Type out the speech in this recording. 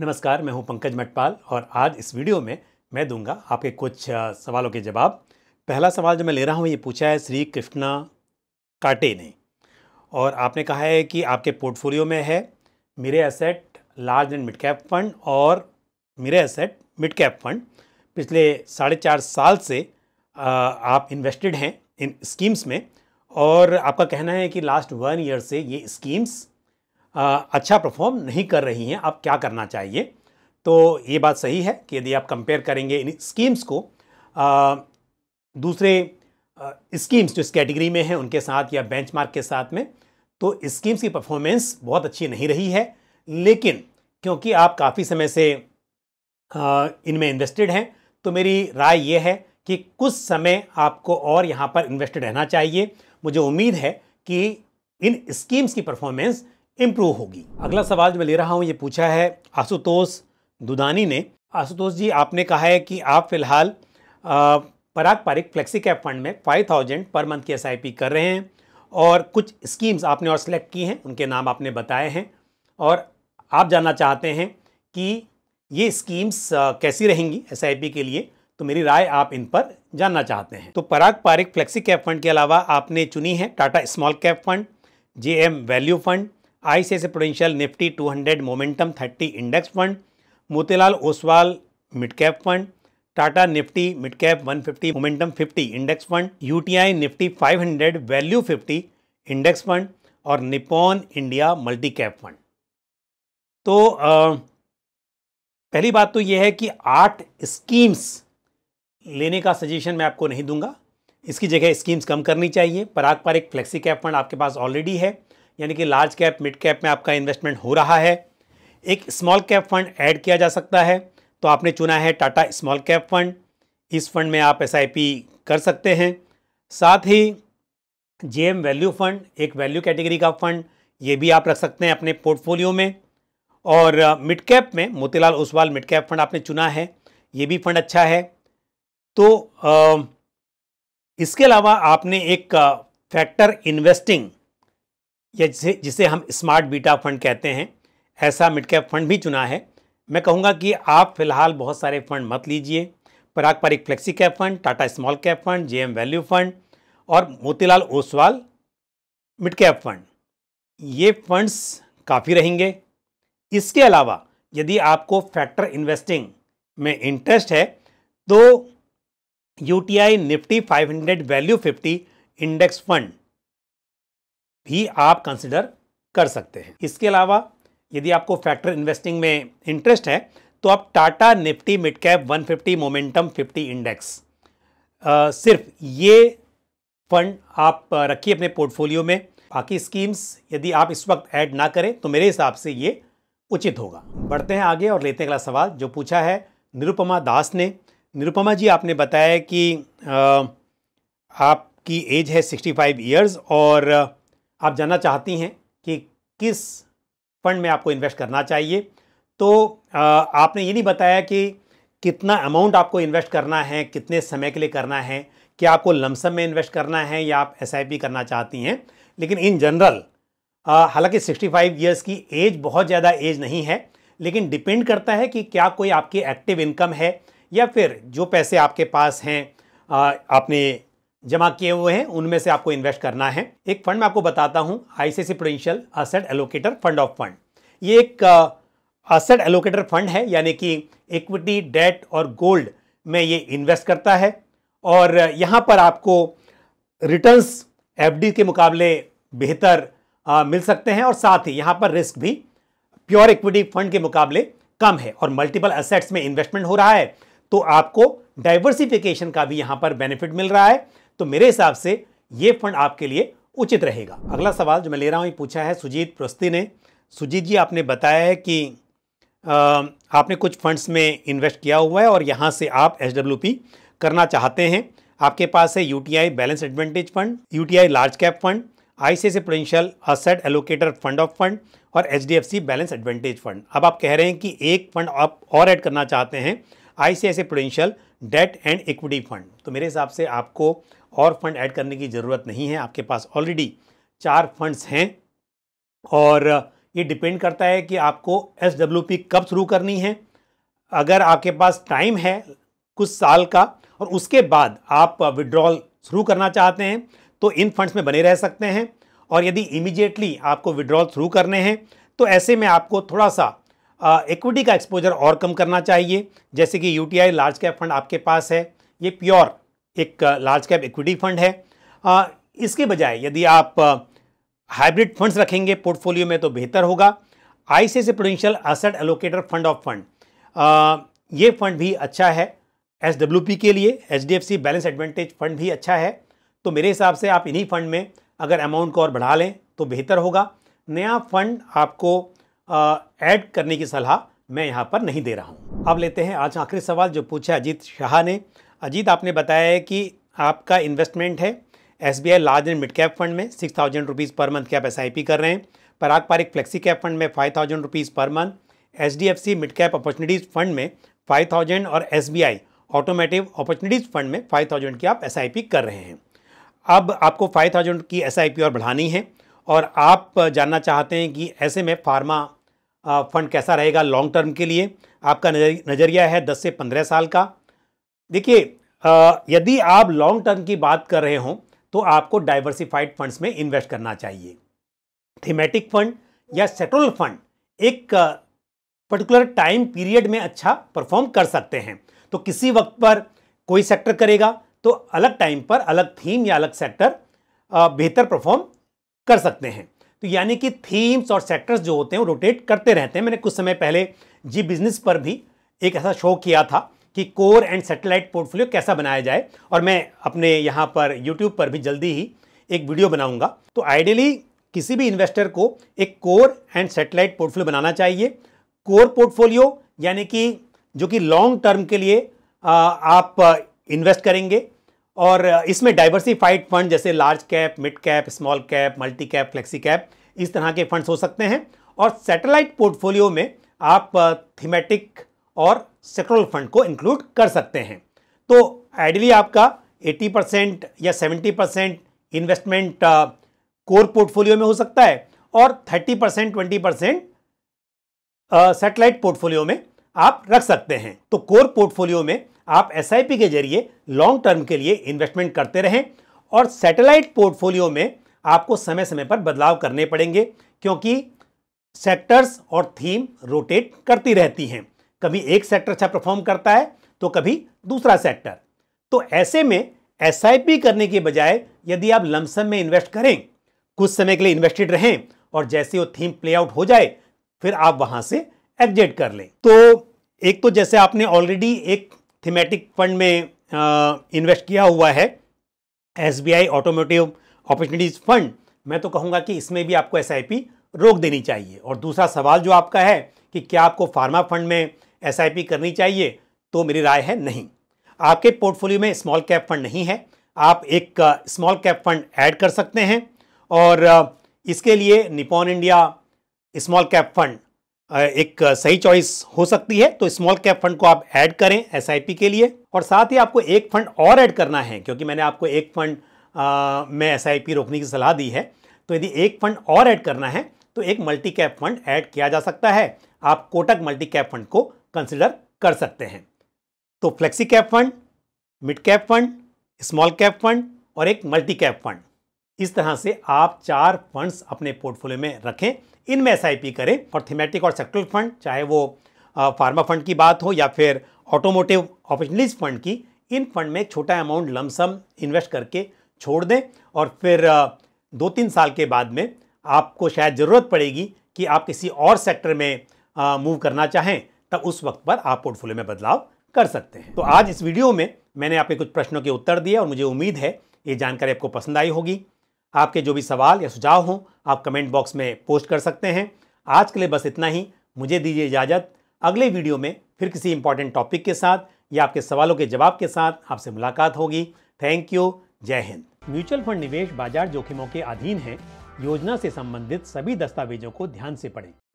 नमस्कार मैं हूं पंकज मटपाल और आज इस वीडियो में मैं दूंगा आपके कुछ सवालों के जवाब पहला सवाल जो मैं ले रहा हूं ये पूछा है श्री कृष्णा काटे ने और आपने कहा है कि आपके पोर्टफोलियो में है मेरे asset large and mid cap fund और मेरे एसेट मिड कैप फंड पिछले साढ़े चार साल से आप इन्वेस्टेड हैं इन स्कीम्स में और आपका कहना है कि लास्ट वन ईयर से ये स्कीम्स अच्छा परफॉर्म नहीं कर रही हैं अब क्या करना चाहिए तो ये बात सही है कि यदि आप कंपेयर करेंगे इन स्कीम्स को आ, दूसरे आ, स्कीम्स जो इस कैटेगरी में हैं उनके साथ या बेंचमार्क के साथ में तो स्कीम्स की परफॉर्मेंस बहुत अच्छी नहीं रही है लेकिन क्योंकि आप काफ़ी समय से इनमें इन्वेस्टेड हैं तो मेरी राय ये है कि कुछ समय आपको और यहाँ पर इन्वेस्टेड रहना चाहिए मुझे उम्मीद है कि इन स्कीम्स की परफॉर्मेंस इम्प्रूव होगी अगला सवाल जो मैं ले रहा हूँ ये पूछा है आशुतोष दुदानी ने आशुतोष जी आपने कहा है कि आप फिलहाल Parag Parikh flexi cap fund में फाइव थाउजेंड पर मंथ की एस कर रहे हैं और कुछ स्कीम्स आपने और सिलेक्ट की हैं उनके नाम आपने बताए हैं और आप जानना चाहते हैं कि ये स्कीम्स कैसी रहेंगी एस के लिए तो मेरी राय आप इन पर जानना चाहते हैं तो Parag Parikh flexi cap fund के अलावा आपने चुनी है Tata small cap fund J value fund I C Prudential Nifty 200 momentum 30 index fund Motilal Oswal mid cap fund Tata Nifty mid cap 150 momentum 50 index fund UTI Nifty 500 value 50 index fund और Nippon India multi cap fund तो आ, पहली बात तो यह है कि आठ स्कीम्स लेने का सजेशन मैं आपको नहीं दूंगा इसकी जगह स्कीम्स कम करनी चाहिए पराग एक फ्लेक्सी कैप फंड आपके पास ऑलरेडी है यानी कि लार्ज कैप मिड कैप में आपका इन्वेस्टमेंट हो रहा है एक स्मॉल कैप फंड ऐड किया जा सकता है तो आपने चुना है टाटा स्मॉल कैप फंड इस फंड में आप एस कर सकते हैं साथ ही जे वैल्यू फंड एक वैल्यू कैटेगरी का फंड ये भी आप रख सकते हैं अपने पोर्टफोलियो में और मिड uh, कैप में Motilal Oswal mid cap fund आपने चुना है ये भी फंड अच्छा है तो आ, uh, इसके अलावा आपने एक फैक्टर uh, इन्वेस्टिंग या जिसे जिसे हम स्मार्ट बीटा फंड कहते हैं ऐसा मिड कैप फंड भी चुना है मैं कहूँगा कि आप फिलहाल बहुत सारे फंड मत लीजिए Parag Parikh flexi cap fund Tata small cap fund J value fund और Motilal Oswal mid cap fund ये फंड्स काफ़ी रहेंगे इसके अलावा यदि आपको फैक्टर इन्वेस्टिंग में इंटरेस्ट है तो U Nifty 500 value 50 index fund भी आप कंसिडर कर सकते हैं इसके अलावा यदि आपको फैक्टर इन्वेस्टिंग में इंटरेस्ट है तो आप Tata Nifty mid cap 150 momentum fifty index सिर्फ ये फंड आप रखिए अपने पोर्टफोलियो में बाकी स्कीम्स यदि आप इस वक्त ऐड ना करें तो मेरे हिसाब से ये उचित होगा बढ़ते हैं आगे और लेते हैं अगला सवाल जो पूछा है निरुपमा दास ने निरुपमा जी आपने बताया कि आ, आपकी एज है 65 फाइव ईयर्स और आप जानना चाहती हैं कि किस फंड में आपको इन्वेस्ट करना चाहिए तो आपने ये नहीं बताया कि कितना अमाउंट आपको इन्वेस्ट करना है कितने समय के लिए करना है क्या आपको लमसम में इन्वेस्ट करना है या आप एस करना चाहती हैं लेकिन इन जनरल हालांकि 65 फाइव ईयर्स की एज बहुत ज़्यादा एज नहीं है लेकिन डिपेंड करता है कि क्या कोई आपकी एक्टिव इनकम है या फिर जो पैसे आपके पास हैं आपने जमा किए हुए हैं उनमें से आपको इन्वेस्ट करना है एक फंड मैं आपको बताता हूँ ICC Prudential asset allocator fund of fund ये एक असेट एलोकेटर फंड है यानी कि इक्विटी डेट और गोल्ड में ये इन्वेस्ट करता है और यहाँ पर आपको रिटर्न्स एफडी के मुकाबले बेहतर मिल सकते हैं और साथ ही यहाँ पर रिस्क भी प्योर इक्विटी फंड के मुकाबले कम है और मल्टीपल असेट्स में इन्वेस्टमेंट हो रहा है तो आपको डाइवर्सिफिकेशन का भी यहाँ पर बेनिफिट मिल रहा है तो मेरे हिसाब से ये फंड आपके लिए उचित रहेगा अगला सवाल जो मैं ले रहा हूँ ये पूछा है सुजीत प्रस्ती ने सुजीत जी आपने बताया है कि आ, आपने कुछ फंड्स में इन्वेस्ट किया हुआ है और यहाँ से आप एच करना चाहते हैं आपके पास है U balance advantage fund U large cap fund I C Prudential asset allocator fund of fund और एच बैलेंस एडवांटेज फंड अब आप कह रहे हैं कि एक फंड आप और ऐड करना चाहते हैं I C Prudential debt and equity fund तो मेरे हिसाब से आपको और फंड ऐड करने की ज़रूरत नहीं है आपके पास ऑलरेडी चार फंड्स हैं और ये डिपेंड करता है कि आपको एस कब शुरू करनी है अगर आपके पास टाइम है कुछ साल का और उसके बाद आप विड्रॉल शुरू करना चाहते हैं तो इन फंड्स में बने रह सकते हैं और यदि इमिजिएटली आपको विड्रॉल शुरू करने हैं तो ऐसे में आपको थोड़ा सा इक्विटी का एक्सपोजर और कम करना चाहिए जैसे कि यूटीआई लार्ज कैप फंड आपके पास है ये प्योर एक लार्ज कैप इक्विटी फंड है आ, इसके बजाय यदि आप हाइब्रिड फंड्स रखेंगे पोर्टफोलियो में तो बेहतर होगा I C Prudential asset allocator fund of fund ये फंड भी अच्छा है एस पी के लिए H D F C balance advantage fund भी अच्छा है तो मेरे हिसाब से आप इन्हीं फंड में अगर अमाउंट को और बढ़ा लें तो बेहतर होगा नया फंड आपको ऐड करने की सलाह मैं यहाँ पर नहीं दे रहा हूँ अब लेते हैं आज आखिरी सवाल जो पूछा अजीत शाह ने अजीत आपने बताया है कि आपका इन्वेस्टमेंट है S B I large and mid cap fund में six thousand rupees per month की आप एस आई पी कर रहे हैं Parag Parikh flexi cap fund में five thousand rupees per month H D F C mid cap opportunities fund में five thousand और S B I automotive opportunities fund में five thousand की आप एस आई पी कर रहे हैं अब आपको फाइव थाउजेंड की एस आई पी और बढ़ानी है और आप जानना चाहते हैं कि ऐसे में फार्मा फंड कैसा रहेगा लॉन्ग टर्म के लिए आपका नज़रिया है दस से पंद्रह साल का देखिए यदि आप लॉन्ग टर्म की बात कर रहे हो तो आपको डाइवर्सिफाइड फंड्स में इन्वेस्ट करना चाहिए थीमेटिक फंड या सेटल फंड एक पर्टिकुलर टाइम पीरियड में अच्छा परफॉर्म कर सकते हैं तो किसी वक्त पर कोई सेक्टर करेगा तो अलग टाइम पर अलग थीम या अलग सेक्टर बेहतर परफॉर्म कर सकते हैं तो यानी कि थीम्स और सेक्टर्स जो होते हैं वो रोटेट करते रहते हैं मैंने कुछ समय पहले जी बिजनेस पर भी एक ऐसा शो किया था कि कोर एंड सैटेलाइट पोर्टफोलियो कैसा बनाया जाए और मैं अपने यहाँ पर यूट्यूब पर भी जल्दी ही एक वीडियो बनाऊँगा तो आइडियली किसी भी इन्वेस्टर को एक कोर एंड सैटेलाइट पोर्टफोलियो बनाना चाहिए कोर पोर्टफोलियो यानी कि जो कि लॉन्ग टर्म के लिए आप इन्वेस्ट करेंगे और इसमें डाइवर्सिफाइड फंड जैसे large cap mid cap small cap multi cap flexi cap इस तरह के फंड्स हो सकते हैं और सैटेलाइट पोर्टफोलियो में आप थीमेटिक और सेक्टोरल फंड को इंक्लूड कर सकते हैं तो आइडियली आपका 80 परसेंट या 70 परसेंट इन्वेस्टमेंट कोर पोर्टफोलियो में हो सकता है और 30 percent twenty percent satellite portfolio में आप रख सकते हैं तो कोर पोर्टफोलियो में आप एस के जरिए लॉन्ग टर्म के लिए इन्वेस्टमेंट करते रहें और सेटेलाइट पोर्टफोलियो में आपको समय समय पर बदलाव करने पड़ेंगे क्योंकि सेक्टर्स और थीम रोटेट करती रहती हैं कभी एक सेक्टर अच्छा परफॉर्म करता है तो कभी दूसरा सेक्टर तो ऐसे में एस करने के बजाय यदि आप लमसम में इन्वेस्ट करें कुछ समय के लिए इन्वेस्टेड रहें और जैसे वो थीम प्ले आउट हो जाए फिर आप वहां से एग्जिट कर लें तो एक तो जैसे आपने ऑलरेडी एक थीमेटिक फंड में इन्वेस्ट किया हुआ है S B I automotive opportunities fund मैं तो कहूँगा कि इसमें भी आपको एस रोक देनी चाहिए और दूसरा सवाल जो आपका है कि क्या आपको फार्मा फंड में एस करनी चाहिए तो मेरी राय है नहीं आपके पोर्टफोलियो में स्मॉल कैप फंड नहीं है आप एक स्मॉल कैप फंड ऐड कर सकते हैं और इसके लिए Nippon India small cap fund एक सही चॉइस हो सकती है तो स्मॉल कैप फंड को आप ऐड करें एस के लिए और साथ ही आपको एक फंड और ऐड करना है क्योंकि मैंने आपको एक फंड में एस रोकने की सलाह दी है तो यदि एक फंड और ऐड करना है तो एक मल्टी कैप फंड ऐड किया जा सकता है आप कोटक मल्टी कैप फंड को कंसिडर कर सकते हैं तो flexi cap fund mid cap fund small cap fund और एक मल्टी कैप फंड इस तरह से आप चार फंड्स अपने पोर्टफोलियो में रखें इनमें एस करें और थीमेटिक और सेक्टरल फंड चाहे वो फार्मा फंड की बात हो या फिर ऑटोमोटिव ऑपरचुनिटीज फंड की इन फंड में छोटा अमाउंट लमसम इन्वेस्ट करके छोड़ दें और फिर दो तीन साल के बाद में आपको शायद ज़रूरत पड़ेगी कि आप किसी और सेक्टर में मूव करना चाहें तब उस वक्त पर आप पोर्टफोलियो में बदलाव कर सकते हैं तो आज इस वीडियो में मैंने आपके कुछ प्रश्नों के उत्तर दिए और मुझे उम्मीद है ये जानकारी आपको पसंद आई होगी आपके जो भी सवाल या सुझाव हों आप कमेंट बॉक्स में पोस्ट कर सकते हैं आज के लिए बस इतना ही मुझे दीजिए इजाज़त अगले वीडियो में फिर किसी इंपॉर्टेंट टॉपिक के साथ या आपके सवालों के जवाब के साथ आपसे मुलाकात होगी थैंक यू जय हिंद म्यूचुअल फंड निवेश बाजार जोखिमों के अधीन है योजना से संबंधित सभी दस्तावेजों को ध्यान से पढ़ें